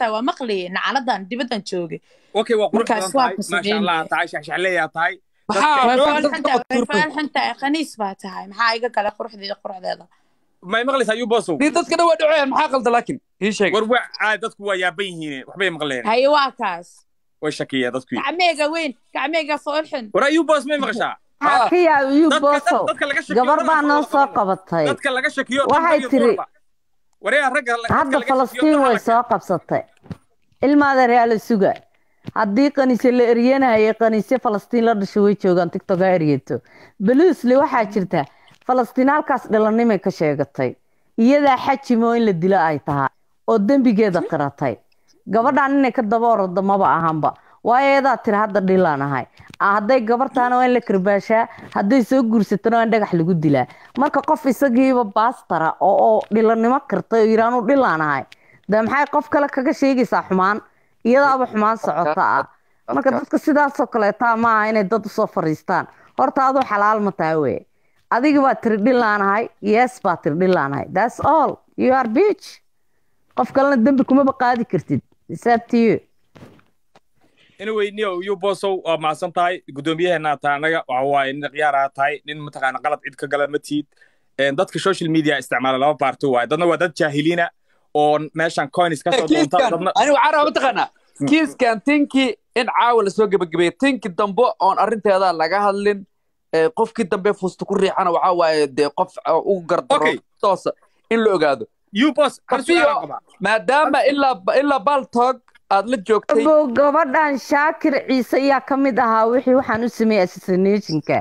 taa waa maqliye nacaaladan dibadan joogay khaniis baa tahay maxaa iga gala quruxdeeda quruxdeeda may maqlaysaa yubosow nin dadka dhawaa dhaceen maxaa qalda laakiin ii sheeg war waa caadi ah, dadku waa yaaban yihiin waxbay maqleen haye waa kaas way shakiya dadku gacmeega weyn gacmeega foolxun war yubos may maqashaa dadka laga shakiyo gabar baa noo soo qabatay waxay tiri hadda falastiin way soo qabsatay ilmaada reaala suga haddii kaniise la eryanayay kaniise falastiin la dhasho way joogaan tictok ha eryeto baluusle waxaa jirta falastiin halkaas dhalanimay ka sheegatay iyadaa xajimo in la dilo ay tahay oo dembigeeda qiratay gabadhaan inay ka daba maba ahanba waayo ayadaa tiri hadda dhilaan ahay ah, hadday gabartaana waa in la karbaashaa hadday soo guursatana waa in dhagax lagu dilaa marka qof isagiiba baastara oo dhilanimo kartay oo yiraanu dhilaan ahay dee maxay qof kale kaga sheegaysaa xumaan iyadaaba xumaan socota ah marka dadka sidaasoo kaleetaa maaha inay dad usoo fariistaan horta aduu xalaalma tahay weye adiga baa tiri dhilaan ahay yes baa tiri dhilaan ahay thats all you are beach qof kalena dembi kumaba qaadi kartid hisaabtiyo anyway nio iyo bosow waa uh, macadsan tahay guddoomiyaheena tahay annaga waxa uh, waaye nin khiyaaraha tahay nin mataqaana qalad cid ka gala ma tiid dadka social media isticmaala laba baarti waaye dadna waa dad jaahiliina oo meeshan coins ka soo doonta dadna anigu caraab mataqaana hmm. kiiskan tinki in caawa la soo gebagabeeyo tinki dambe oon arrinteeda laga hadlin qofkii eh, dambe fusta ku riixana waxaa waaye dee qof ugu gardaro toosa in la ogaado maadaama ilaa ilaa baltog aad la joogtay gabadhan shaakir ciise ayaa ka mid ahaa wixii waxaan u sameeyey assasinejinka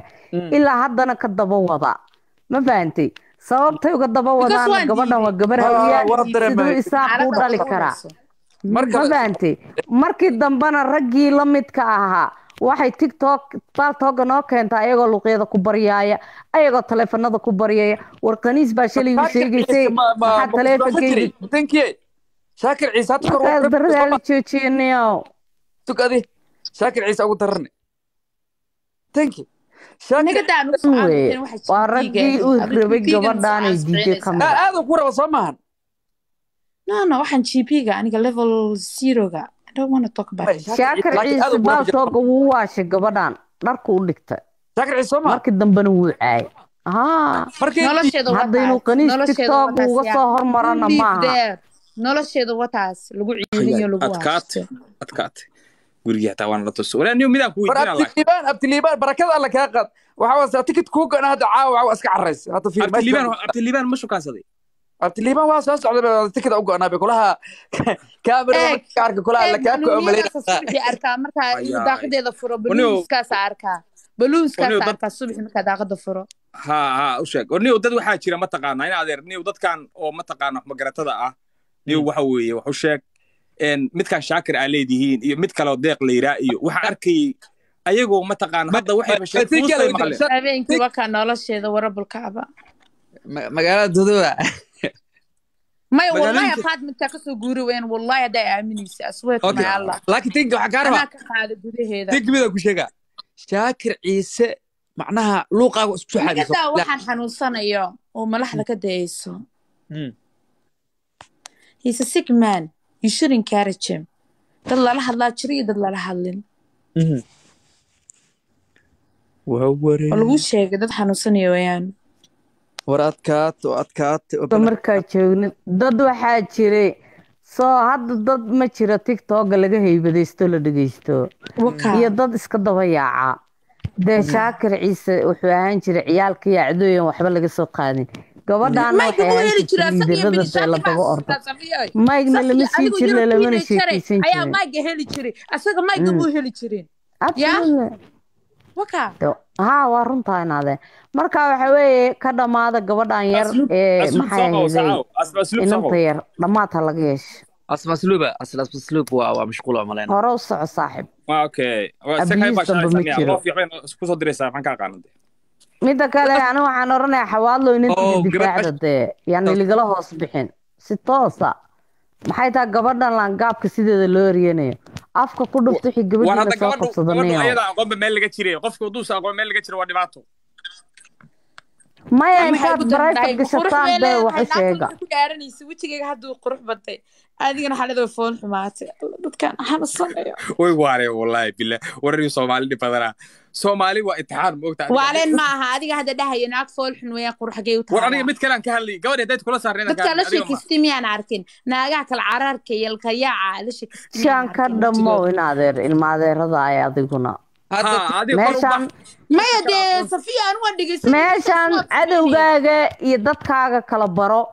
ilaa haddana ka daba wada ma fahantay sababtay uga daba wadaan gabadhan waa gabar hawiyaasiduu isaaq u dhali karaa ma fahantay markii dambena raggii la midka ahaa waxay tictok baaltooga noo keentaa ayagoo luqyada ku baryaaya ayagoo taleefanada ku baryaya war kaniis baa shalaygu sheegaysay maxaa taleefankeyga shaakir ciise hadda shaakir ciise ugu dararne tanki waa raggii uu rabay gabadhaanay diiday ciise baasooga wuu waashay gabadhaan dharku u markii dambena wuu caay hadda inuu qaniis tiktok nolosheeda wataas lagu ciirinadkaate gurigii hataa waan la tuso walaa niyo midaan kuweydiinalibaan abdiliibaan barakada alla kaa qaad waxaa wasa tikid kuu gana hadda caawa caawa iska carrays hadda fiirabdiliibaan ma shukaasaday abdiliibaan waa soo socda tikida u go'naa kulaha kaamiraarka eh, kulaha eh, alla kaa ko malayarkaa markaa inuu daaqadeeda furo baluuskaasa arkaa baluuskaasa arkaa subaxi markaa daaqada furo ha ha u sheeg niyo dad waxaa jira mataqaanaa in adeer niyo dadkan oo mataqaana xumagaratada ah nin mm. waxa weeye wax u sheeg midkaan shaakir aa leedihiin iyo mid kaleo deeq la yiraa iyo waxa arkayay ayagoo mataqaana hadda waxayhaweenkii wakaa nolosheeda warabul kacba magaalada duduba maya wallahi qaad mintaa kasoo guuri weyn wallahi haddaa aaminaysa asweetmaallakin tinka waxaa kaa rabaa qaada gudaheeda tinkimida ku sheega shaakir ciise macnaha luuqaaga isku soo xaadiso waxaan xanuunsanayo oo malaxda ka dayayso mm he's a sick man you should encourage him dad lala hadlaa jiro iyo dad lala hadlin mm-hmm. lagu sheegay dad xanuunsanaya wayaan war adkaato adkaato markaa joogni dad waxaa jiray soo hadda dad ma jiro tiktoka laga haybadaysto la dhegaysto iyo dad iska daba yaaca dee mm-hmm. shaakir ciise wuxuu ahaan jiray ciyaalkaiyo acdooyan waxba laga soo qaadin gabadhaan maygna lama sii jirna lamana sheekeysan jirinhaa waa runtaa inaadeen marka waxa weeye ka dhammaada gabadhan yar ee maxay ahayday inanta yar dhammaad ha laga yeesho asmasluba asmasluub waa waa mashquul oo malayn hore u soco saaxib ah, okay waa sakay baashaa ismiyaa qof yaxbeen ku soo diraysaa maxaan ka aqaanantay mida kale ani waxaan oranaya xawaadlo oh, inantiisa difaacda dee eh. yani ligala hoos bixin si toosa maxay taha gabadhan gaabka sideeda loo eryanayo afka ku dhufta wixii gabadhiina soo qabsada aqoon meel laga jira waa dhibaato maya intaad baraysa gashataan bee wax u sheega ku dhaaranaysa wejigayga hadduu qurux badtay aadigana xalado foon xumaatay dadkan waxaan sameeyo way waareen wallaahi billah warri soomaali badanaa soomaali waa intixaan moogta waaleen ma aha adiga hadda dhahaya naag fool xun weeyaa qurux xagee u tahay war aniga mid kale aan ka hadlay gabadha dad kula saarnay dadka la sheekisti miyaan arkin naagaha kala caraarka yalka yaaca la sheekisti shan ka dhamo in adeer ilma adeerada ay adiguna meeshan cadowgaaga iyo dadkaaga kala baro